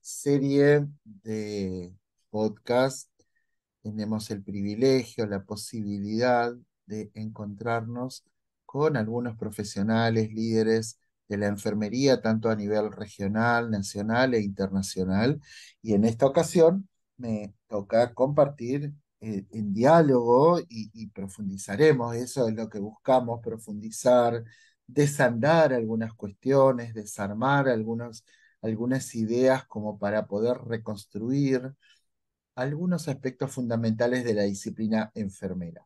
serie de podcast tenemos el privilegio, la posibilidad de encontrarnos con algunos profesionales, líderes de la enfermería, tanto a nivel regional, nacional e internacional. Y en esta ocasión me toca compartir eh, en diálogo y, y profundizaremos, eso es lo que buscamos, profundizar, desandar algunas cuestiones, desarmar algunos algunas ideas como para poder reconstruir algunos aspectos fundamentales de la disciplina enfermera.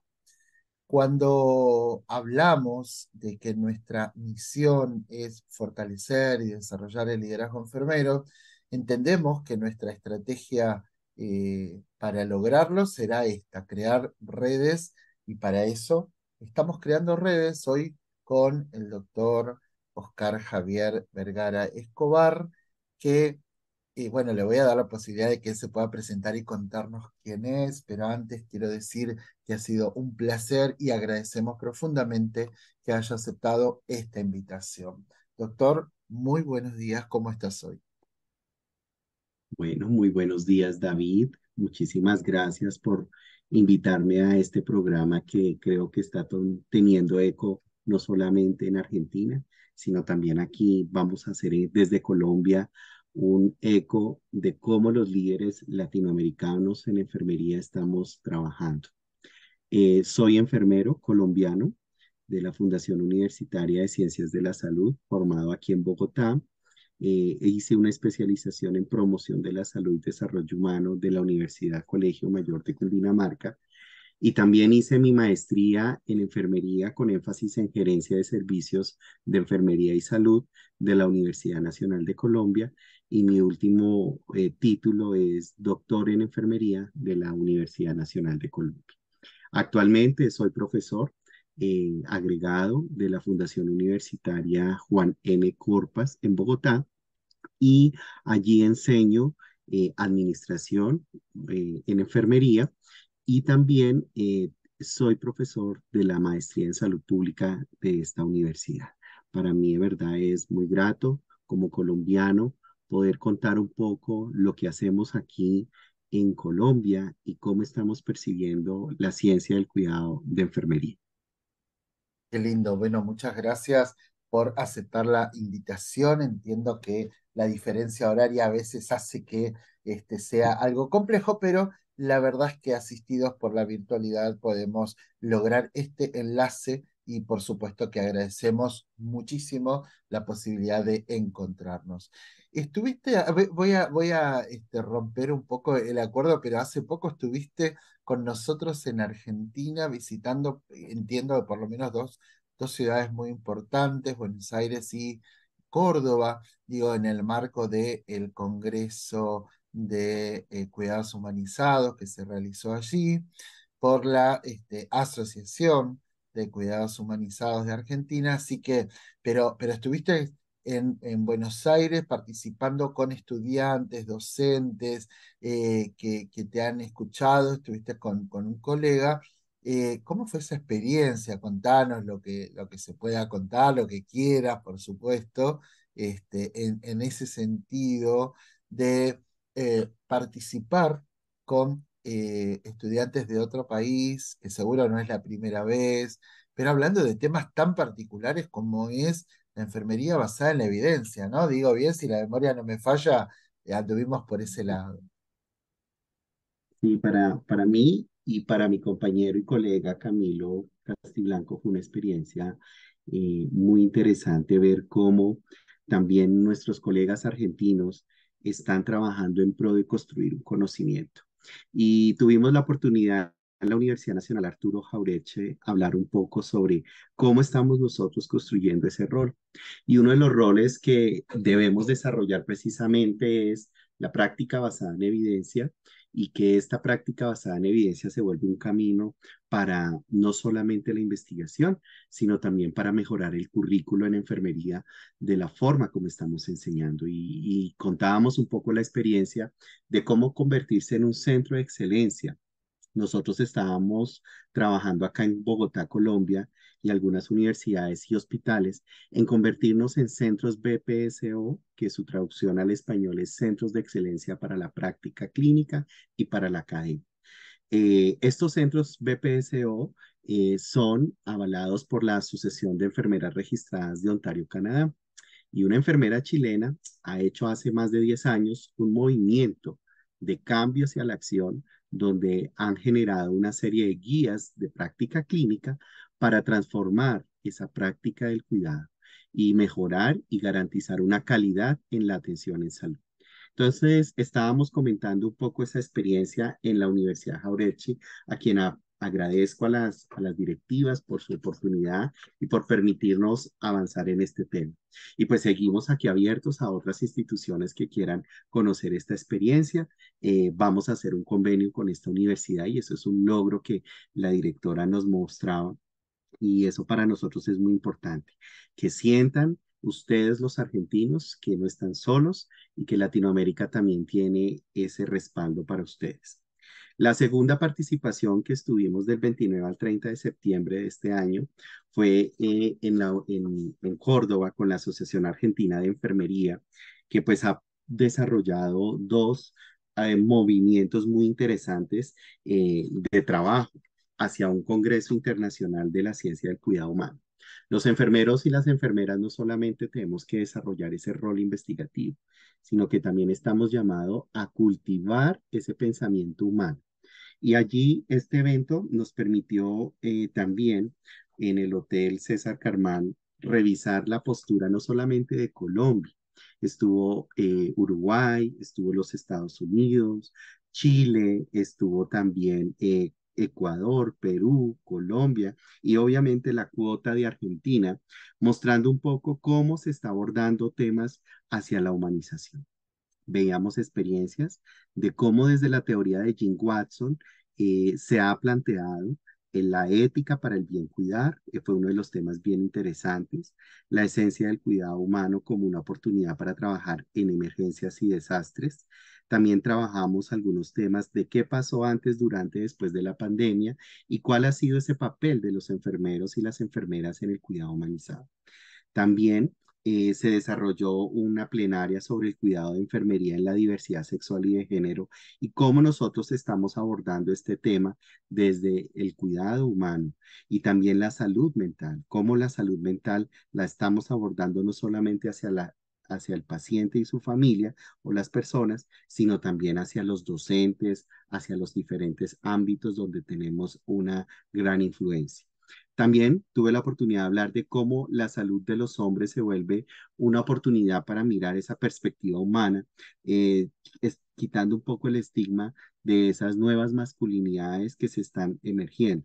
Cuando hablamos de que nuestra misión es fortalecer y desarrollar el liderazgo enfermero, entendemos que nuestra estrategia eh, para lograrlo será esta, crear redes y para eso estamos creando redes hoy con el doctor Oscar Javier Vergara Escobar, que, bueno, le voy a dar la posibilidad de que se pueda presentar y contarnos quién es, pero antes quiero decir que ha sido un placer y agradecemos profundamente que haya aceptado esta invitación. Doctor, muy buenos días, ¿cómo estás hoy? Bueno, muy buenos días, David. Muchísimas gracias por invitarme a este programa que creo que está teniendo eco no solamente en Argentina, sino también aquí vamos a hacer eh, desde Colombia un eco de cómo los líderes latinoamericanos en enfermería estamos trabajando. Eh, soy enfermero colombiano de la Fundación Universitaria de Ciencias de la Salud, formado aquí en Bogotá. Eh, hice una especialización en promoción de la salud y desarrollo humano de la Universidad Colegio Mayor de Cundinamarca y también hice mi maestría en enfermería con énfasis en gerencia de servicios de enfermería y salud de la Universidad Nacional de Colombia y mi último eh, título es doctor en enfermería de la Universidad Nacional de Colombia. Actualmente soy profesor eh, agregado de la Fundación Universitaria Juan N. Corpas en Bogotá y allí enseño eh, administración en enfermería y también eh, soy profesor de la maestría en salud pública de esta universidad. Para mí, de verdad, es muy grato como colombiano poder contar un poco lo que hacemos aquí en Colombia y cómo estamos percibiendo la ciencia del cuidado de enfermería. Qué lindo. Bueno, muchas gracias por aceptar la invitación. Entiendo que la diferencia horaria a veces hace que este sea algo complejo, pero la verdad es que asistidos por la virtualidad podemos lograr este enlace y por supuesto que agradecemos muchísimo la posibilidad de encontrarnos. Estuviste, voy a, voy a este, romper un poco el acuerdo, pero hace poco estuviste con nosotros en Argentina visitando, entiendo, por lo menos dos, dos ciudades muy importantes, Buenos Aires y Córdoba, digo, en el marco del Congreso de eh, cuidados humanizados que se realizó allí, por la este, Asociación de Cuidados Humanizados de Argentina. Así que, pero, pero estuviste en, Buenos Aires participando con estudiantes, docentes eh, que, que, te han escuchado, estuviste con, con un colega. Eh, ¿Cómo fue esa experiencia? Contanos lo que, lo que se pueda contar, lo que quieras, por supuesto, este, en, en ese sentido de eh, participar con eh, estudiantes de otro país, que seguro no es la primera vez, pero hablando de temas tan particulares como es la enfermería basada en la evidencia, ¿no? Digo bien, si la memoria no me falla, eh, anduvimos por ese lado. Sí, para, para mí y para mi compañero y colega Camilo Castiblanco fue una experiencia muy interesante ver cómo también nuestros colegas argentinos están trabajando en pro de construir un conocimiento. Y tuvimos la oportunidad en la Universidad Nacional Arturo Jaureche hablar un poco sobre cómo estamos nosotros construyendo ese rol. Y uno de los roles que debemos desarrollar precisamente es la práctica basada en evidencia y que esta práctica basada en evidencia se vuelve un camino para no solamente la investigación, sino también para mejorar el currículo en enfermería de la forma como estamos enseñando. Y, contábamos un poco la experiencia de cómo convertirse en un centro de excelencia nosotros estábamos trabajando acá en Bogotá, Colombia, y algunas universidades y hospitales en convertirnos en centros BPSO, que su traducción al español es Centros de Excelencia para la Práctica Clínica y para la Academia. Eh, estos centros BPSO eh, son avalados por la Asociación de Enfermeras Registradas de Ontario, Canadá. Y una enfermera chilena ha hecho hace más de 10 años un movimiento de cambio hacia la acción donde han generado una serie de guías de práctica clínica para transformar esa práctica del cuidado y mejorar y garantizar una calidad en la atención en salud. Entonces, estábamos comentando un poco esa experiencia en la Universidad Jaurechi, a quien ha agradezco a las, directivas por su oportunidad y por permitirnos avanzar en este tema. Y pues seguimos aquí abiertos a otras instituciones que quieran conocer esta experiencia. Eh, vamos a hacer un convenio con esta universidad y eso es un logro que la directora nos mostraba. Y eso para nosotros es muy importante, que sientan ustedes los argentinos que no están solos y que Latinoamérica también tiene ese respaldo para ustedes. La segunda participación que estuvimos del 29 al 30 de septiembre de este año fue eh, en, Córdoba con la Asociación Argentina de Enfermería, que pues ha desarrollado dos eh, movimientos muy interesantes eh, de trabajo hacia un Congreso Internacional de la Ciencia del Cuidado Humano. Los enfermeros y las enfermeras no solamente tenemos que desarrollar ese rol investigativo, sino que también estamos llamados a cultivar ese pensamiento humano, y allí este evento nos permitió eh, también en el Hotel César Carmán revisar la postura no solamente de Colombia, estuvo eh, Uruguay, estuvo los Estados Unidos, Chile, estuvo también eh, Ecuador, Perú, Colombia y obviamente la cuota de Argentina, mostrando un poco cómo se está abordando temas hacia la humanización veíamos experiencias de cómo desde la teoría de Jim Watson eh, se ha planteado en la ética para el bien cuidar, que eh, fue uno de los temas bien interesantes, la esencia del cuidado humano como una oportunidad para trabajar en emergencias y desastres. También trabajamos algunos temas de qué pasó antes, durante, después de la pandemia y cuál ha sido ese papel de los enfermeros y las enfermeras en el cuidado humanizado. También eh, se desarrolló una plenaria sobre el cuidado de enfermería en la diversidad sexual y de género y cómo nosotros estamos abordando este tema desde el cuidado humano y también la salud mental, cómo la salud mental la estamos abordando no solamente hacia la hacia el paciente y su familia o las personas, sino también hacia los docentes, hacia los diferentes ámbitos donde tenemos una gran influencia. También tuve la oportunidad de hablar de cómo la salud de los hombres se vuelve una oportunidad para mirar esa perspectiva humana, eh, quitando un poco el estigma de esas nuevas masculinidades que se están emergiendo.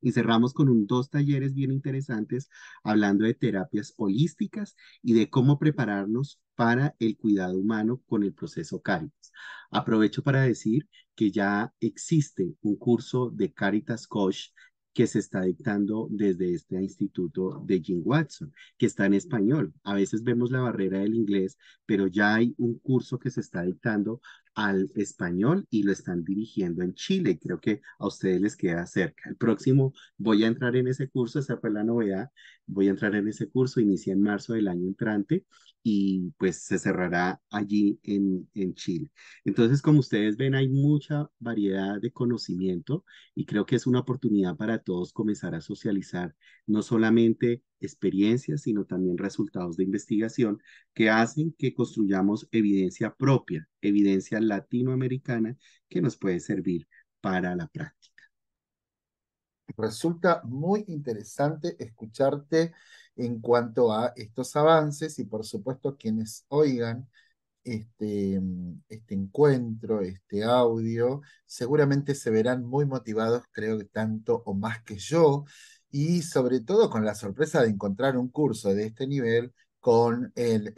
Y cerramos con dos talleres bien interesantes hablando de terapias holísticas y de cómo prepararnos para el cuidado humano con el proceso Caritas. Aprovecho para decir que ya existe un curso de Caritas Coach que se está dictando desde este instituto de Jim Watson, que está en español. A veces vemos la barrera del inglés, pero ya hay un curso que se está dictando al español y lo están dirigiendo en Chile. creo que a ustedes les queda cerca. El próximo voy a entrar en ese curso, esa fue la novedad voy a entrar en ese curso, inicia en marzo del año entrante y pues se cerrará allí en, en Chile. Entonces, como ustedes ven, hay mucha variedad de conocimiento y creo que es una oportunidad para todos comenzar a socializar no solamente experiencias, sino también resultados de investigación que hacen que construyamos evidencia propia, evidencia latinoamericana que nos puede servir para la práctica. Resulta muy interesante escucharte en cuanto a estos avances y por supuesto quienes oigan este, mm, este encuentro, este audio, seguramente se verán muy motivados, creo que tanto o más que yo, y sobre todo con la sorpresa de encontrar un curso de este nivel con el,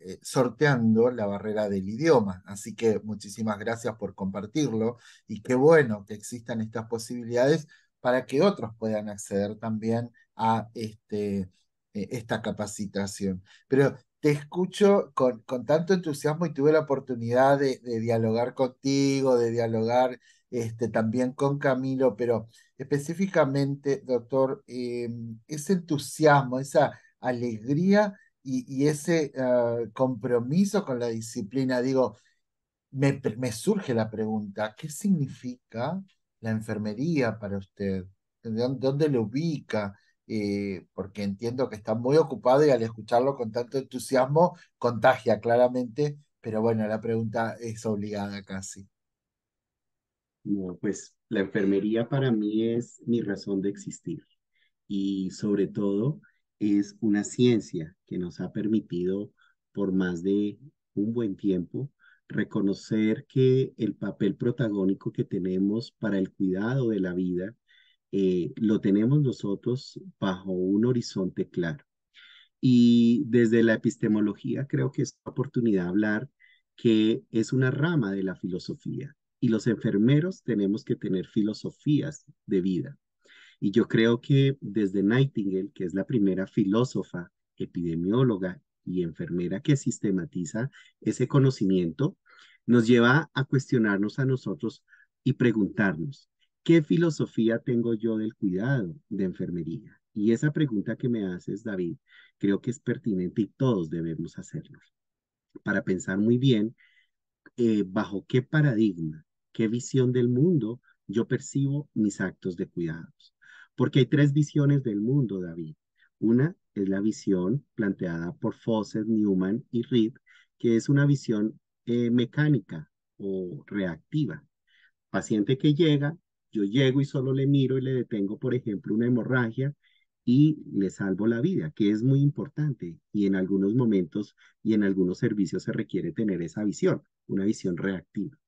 eh, sorteando la barrera del idioma. Así que muchísimas gracias por compartirlo y qué bueno que existan estas posibilidades para que otros puedan acceder también a este, eh, esta capacitación. Pero te escucho con, con, tanto entusiasmo y tuve la oportunidad de, dialogar contigo, de dialogar este, también con Camilo, pero específicamente, doctor, eh, ese entusiasmo, esa alegría y, ese ah, compromiso con la disciplina, digo, me, me surge la pregunta, ¿qué significa la enfermería para usted? dónde lo ubica? Eh, porque entiendo que está muy ocupado y al escucharlo con tanto entusiasmo contagia claramente, pero bueno, la pregunta es obligada casi. No, pues la enfermería para mí es mi razón de existir y sobre todo es una ciencia que nos ha permitido por más de un buen tiempo reconocer que el papel protagónico que tenemos para el cuidado de la vida eh, lo tenemos nosotros bajo un horizonte claro. Y desde la epistemología creo que es una oportunidad hablar que es una rama de la filosofía y los enfermeros tenemos que tener filosofías de vida. Y yo creo que desde Nightingale, que es la primera filósofa, epidemióloga y enfermera que sistematiza ese conocimiento, nos lleva a cuestionarnos a nosotros y preguntarnos, ¿qué filosofía tengo yo del cuidado de enfermería? Y esa pregunta que me haces, David, creo que es pertinente y todos debemos hacerlo para pensar muy bien eh, bajo qué paradigma, qué visión del mundo yo percibo mis actos de cuidados. Porque hay tres visiones del mundo, David. Una es eh, la visión planteada por Fawcett, Newman y Reed, que es una visión eh, mecánica o reactiva. Paciente que llega, yo llego y solo le miro y le detengo, por ejemplo, una hemorragia y le salvo la vida, que es muy importante y en algunos momentos y en algunos servicios se requiere tener esa visión, una visión reactiva.